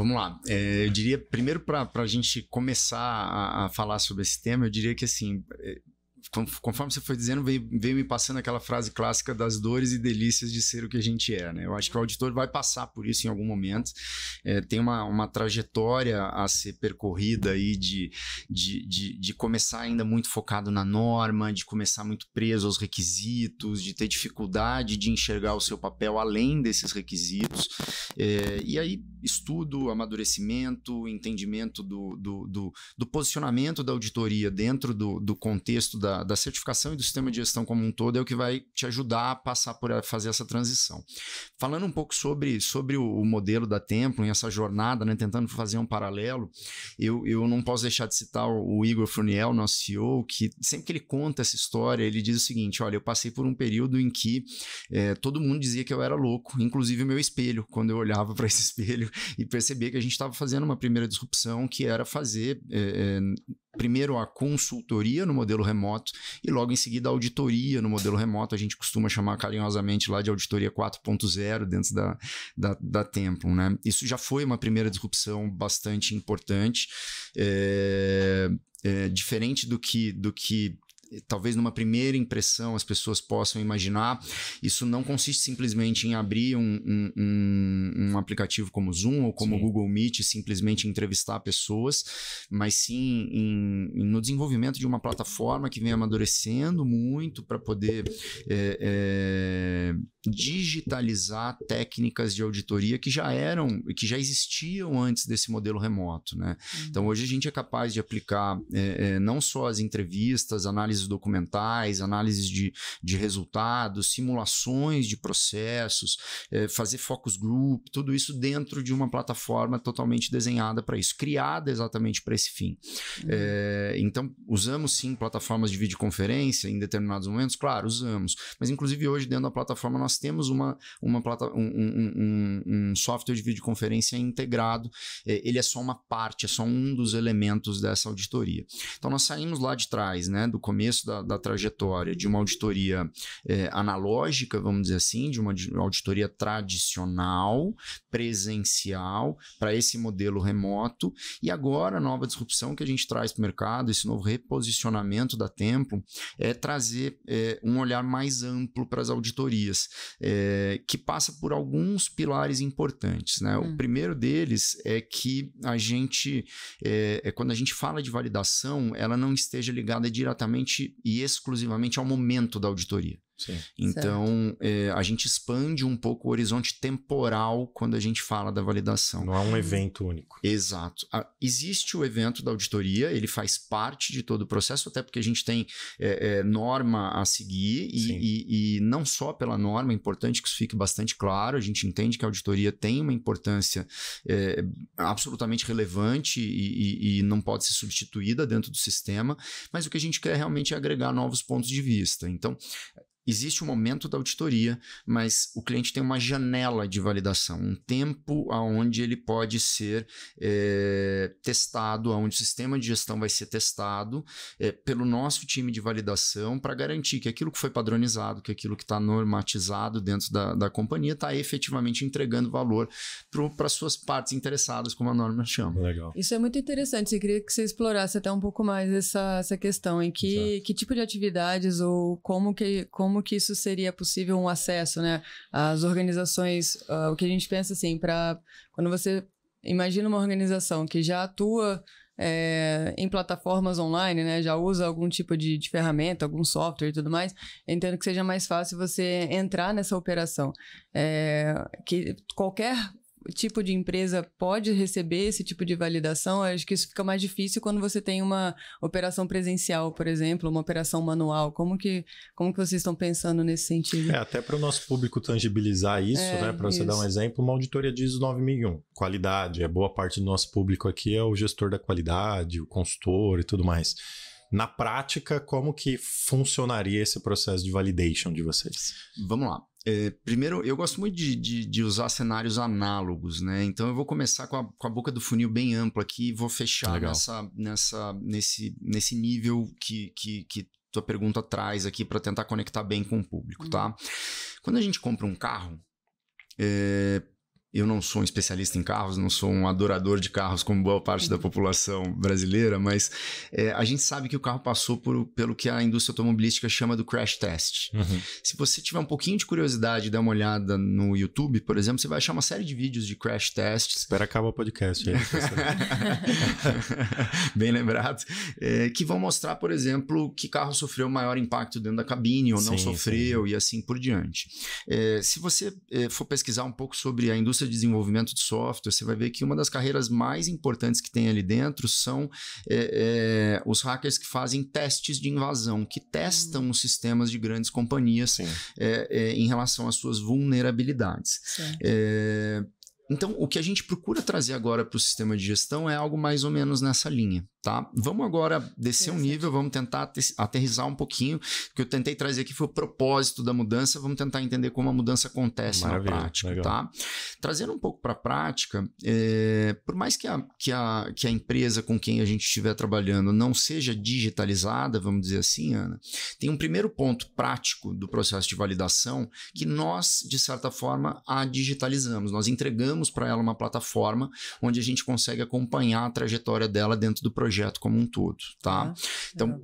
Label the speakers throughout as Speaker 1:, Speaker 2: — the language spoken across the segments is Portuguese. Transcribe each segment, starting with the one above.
Speaker 1: Vamos lá. É, eu diria, primeiro, para a gente começar a, a, falar sobre esse tema, eu diria que, assim, é, conforme você foi dizendo, veio, veio, me passando aquela frase clássica das dores e delícias de ser o que a gente é, né? Eu acho que o auditor vai passar por isso em algum momento. É, tem uma, uma trajetória a ser percorrida aí de, de, de, de, começar ainda muito focado na norma, de começar muito preso aos requisitos, de ter dificuldade de enxergar o seu papel além desses requisitos. É, e aí, estudo, amadurecimento, entendimento do, do, do, do posicionamento da auditoria dentro do, do contexto da da, da certificação e do sistema de gestão como um todo é o que vai te ajudar a passar por a fazer essa transição. Falando um pouco sobre, sobre o, o modelo da Templo e essa jornada, né, tentando fazer um paralelo, eu, eu não posso deixar de citar o, o Igor Fruniel, nosso CEO, que sempre que ele conta essa história, ele diz o seguinte: olha, eu passei por um período em que é, todo mundo dizia que eu era louco, inclusive o meu espelho, quando eu olhava para esse espelho e percebia que a gente estava fazendo uma primeira disrupção que era fazer é, primeiro a consultoria no modelo remoto e logo em seguida a auditoria no modelo remoto. A gente costuma chamar carinhosamente lá de auditoria 4.0 dentro da, da, da Né? Isso já foi uma primeira disrupção bastante importante. É, é, diferente do que, do que talvez numa primeira impressão as pessoas possam imaginar. Isso não consiste simplesmente em abrir um, um, um aplicativo como o Zoom ou como o Google Meet e simplesmente entrevistar pessoas, mas sim em, no desenvolvimento de uma plataforma que vem amadurecendo muito para poder é, é, digitalizar técnicas de auditoria que já eram, que já existiam antes desse modelo remoto. Né? Uhum. Então hoje a gente é capaz de aplicar é, é não só as entrevistas, análises análises documentais, análises de, de resultados, simulações de processos, é, fazer focus group, tudo isso dentro de uma plataforma totalmente desenhada para isso, criada exatamente para esse fim. É, então, usamos sim plataformas de videoconferência em determinados momentos, claro, usamos, mas inclusive hoje dentro da plataforma nós temos uma, uma plata um, um, um, um software de videoconferência integrado, é, ele é só uma parte, é só um dos elementos dessa auditoria. Então, nós saímos lá de trás, né, do começo começo da, da trajetória de uma auditoria é, analógica, vamos dizer assim, de uma auditoria tradicional, presencial, para esse modelo remoto. E agora, a nova disrupção que a gente traz para o mercado, esse novo reposicionamento da Tempo, é trazer é, um olhar mais amplo para as auditorias, é, que passa por alguns pilares importantes. Né? Hum. O primeiro deles é que a gente, é, é, quando a gente fala de validação, ela não esteja ligada diretamente e exclusivamente ao momento da auditoria. Então, é, a gente expande um pouco o horizonte temporal quando a gente fala da validação. Não é um evento único. Exato. A, ah, existe o evento da auditoria, ele faz parte de todo o processo, até porque a gente tem é, é, norma a seguir, e, e, e, não só pela norma, é importante que isso fique bastante claro. A gente entende que a auditoria tem uma importância é, absolutamente relevante e, e não pode ser substituída dentro do sistema, mas o que a gente quer realmente é agregar novos pontos de vista. Então, Existe o um momento da auditoria, mas o cliente tem uma janela de validação, um tempo aonde ele pode ser é, testado, aonde o sistema de gestão vai ser testado é, pelo nosso time de validação para garantir que aquilo que foi padronizado, que aquilo que está normatizado dentro da, da companhia está efetivamente entregando valor para suas partes interessadas, como a norma chama. Legal. Isso é muito interessante. Eu queria que você explorasse até um pouco mais essa, essa questão em que, que tipo de atividades ou como que como como que isso seria possível um acesso, né? As organizações, uh, o que a gente pensa assim, para quando você imagina uma organização que já atua é, em plataformas online, né? Já usa algum tipo de, de, ferramenta, algum software e tudo mais. Entendo que seja mais fácil você entrar nessa operação. É, que qualquer tipo de empresa pode receber esse tipo de validação, acho que isso fica mais difícil quando você tem uma operação presencial, por exemplo, uma operação manual. Como que, como que vocês estão pensando nesse sentido? É, até para o nosso público tangibilizar isso, é, né? Para você dar um exemplo, uma auditoria de 9001, qualidade. É boa parte do nosso público aqui é o gestor da qualidade, o consultor e tudo mais. Na prática, como que funcionaria esse processo de validation de vocês? Vamos lá. É, primeiro, eu gosto muito de, de, de, usar cenários análogos, né? Então eu vou começar com a, com a boca do funil bem ampla aqui e vou fechar nessa, nessa, nesse, nesse nível que, que, que tua pergunta traz aqui para tentar conectar bem com o público, tá? uhum. tá? Quando a gente compra um carro, é, eu não sou um especialista em carros, não sou um adorador de carros como boa parte da uhum. população brasileira, mas é, a gente sabe que o carro passou por, pelo que a indústria automobilística chama do crash test. Uhum. Se você tiver um pouquinho de curiosidade e der uma olhada no YouTube, por exemplo, você vai achar uma série de vídeos de crash tests. Espera acabar o podcast aí. Bem lembrado. É, que vão mostrar, por exemplo, que carro sofreu maior impacto dentro da cabine ou sim, não sofreu sim. e assim por diante. É, se você é, for pesquisar um pouco sobre a indústria de desenvolvimento de software, você vai ver que uma das carreiras mais importantes que tem ali dentro são é, é, os hackers que fazem testes de invasão, que testam hum. os sistemas de grandes companhias é, é, em relação às suas vulnerabilidades. É, então, o que a gente procura trazer agora para o sistema de gestão é algo mais ou menos nessa linha. Tá? Vamos agora descer um nível, vamos tentar aterrizar um pouquinho. O que eu tentei trazer aqui foi o propósito da mudança, vamos tentar entender como a mudança acontece Maravilha, na prática. Tá? Trazendo um pouco para a prática, é, por mais que a, que, a, que a empresa com quem a gente estiver trabalhando não seja digitalizada, vamos dizer assim, Ana, tem um primeiro ponto prático do processo de validação que nós, de certa forma, a digitalizamos. Nós entregamos para ela uma plataforma onde a gente consegue acompanhar a trajetória dela dentro do projeto projeto como um todo, tá? Ah, então,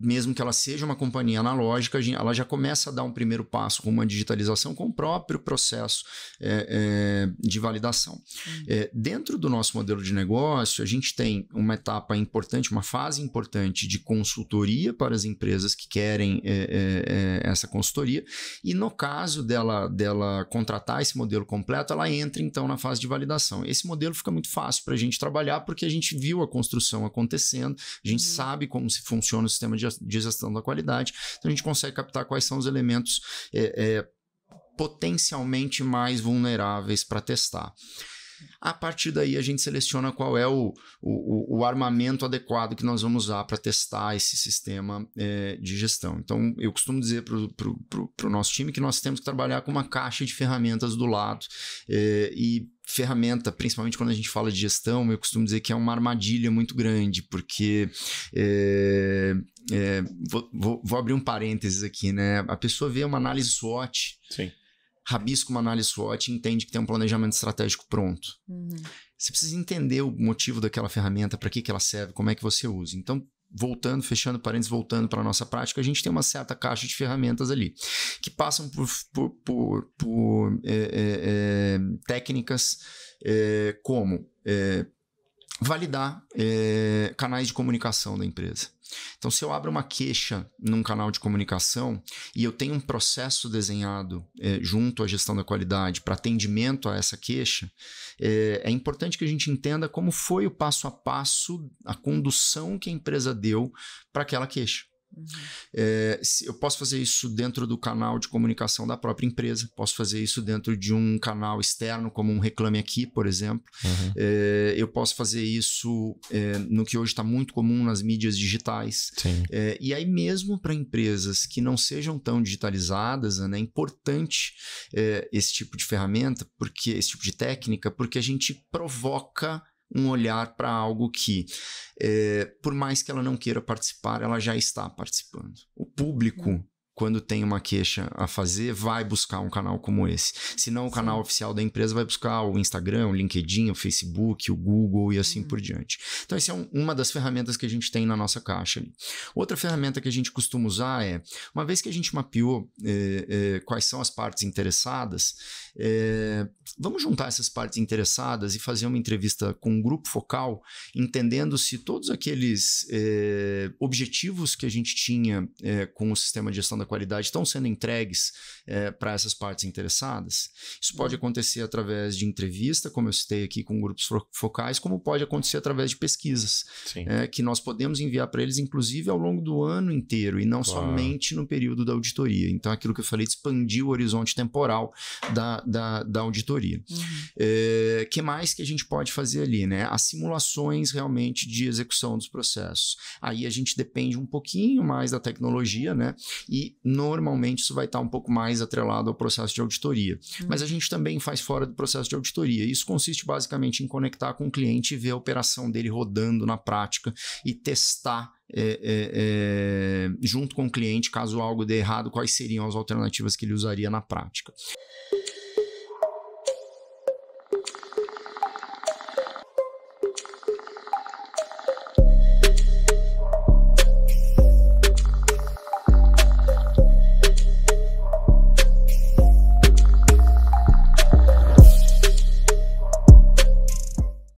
Speaker 1: mesmo que ela seja uma companhia analógica, ela já começa a dar um primeiro passo com uma digitalização, com o próprio processo é, é, de validação. Uhum. É, dentro do nosso modelo de negócio, a gente tem uma etapa importante, uma fase importante de consultoria para as empresas que querem é, é, é, essa consultoria, e no caso dela, dela contratar esse modelo completo, ela entra então na fase de validação. Esse modelo fica muito fácil para a gente trabalhar, porque a gente viu a construção acontecendo, a gente uhum. sabe como se funciona o sistema de de gestão da qualidade. Então a gente consegue captar quais são os elementos é, é, potencialmente mais vulneráveis para testar. A partir daí, a gente seleciona qual é o, o, o armamento adequado que nós vamos usar para testar esse sistema é, de gestão. Então, eu costumo dizer para o nosso time que nós temos que trabalhar com uma caixa de ferramentas do lado é, e ferramenta, principalmente quando a gente fala de gestão, eu costumo dizer que é uma armadilha muito grande, porque é, é, vou, vou, abrir um parênteses aqui, né? A pessoa vê uma análise SWOT Sim rabisca uma análise SWOT e entende que tem um planejamento estratégico pronto. Uhum. Você precisa entender o motivo daquela ferramenta, para que, que ela serve, como é que você usa. Então, voltando, fechando parênteses, voltando para a nossa prática, a gente tem uma certa caixa de ferramentas ali, que passam por, por, por, por é, é, é técnicas é, como é, validar é, canais de comunicação da empresa. Então, se eu abro uma queixa num canal de comunicação e eu tenho um processo desenhado é, junto à gestão da qualidade para atendimento a essa queixa, é, é, importante que a gente entenda como foi o passo a passo, a condução que a empresa deu para aquela queixa. Uhum. É, eu posso fazer isso dentro do canal de comunicação da própria empresa, posso fazer isso dentro de um canal externo, como um Reclame Aqui, por exemplo. Uhum. É, eu posso fazer isso é, no que hoje está muito comum nas mídias digitais. É, e aí, mesmo para empresas que não sejam tão digitalizadas, né, é importante é, esse tipo de ferramenta, porque esse tipo de técnica, porque a gente provoca um olhar para algo que, é, por mais que ela não queira participar, ela já está participando. O público uhum quando tem uma queixa a fazer, vai buscar um canal como esse. Se não, o canal Sim. oficial da empresa vai buscar o Instagram, o LinkedIn, o Facebook, o Google e assim uhum. por diante. Então, essa é um, uma das ferramentas que a gente tem na nossa caixa. Ali. Outra ferramenta que a gente costuma usar é, uma vez que a gente mapeou é, é, quais são as partes interessadas, é, vamos juntar essas partes interessadas e fazer uma entrevista com um grupo focal, entendendo se todos aqueles é, objetivos que a gente tinha é, com o sistema de gestão da qualidade estão sendo entregues é, para essas partes interessadas? Isso pode uhum. acontecer através de entrevista, como eu citei aqui, com grupos focais, como pode acontecer através de pesquisas, é, que nós podemos enviar para eles, inclusive, ao longo do ano inteiro e não claro. somente no período da auditoria. Então, aquilo que eu falei, expandir o horizonte temporal da, da, da auditoria. O uhum. é, que mais que a gente pode fazer ali? Né? As simulações realmente de execução dos processos. Aí a gente depende um pouquinho mais da tecnologia, né? E normalmente isso vai estar um pouco mais atrelado ao processo de auditoria. Hum. Mas a gente também faz fora do processo de auditoria. Isso consiste basicamente em conectar com o cliente e ver a operação dele rodando na prática e testar. É, é, é, junto com o cliente, caso algo dê errado, quais seriam as alternativas que ele usaria na prática.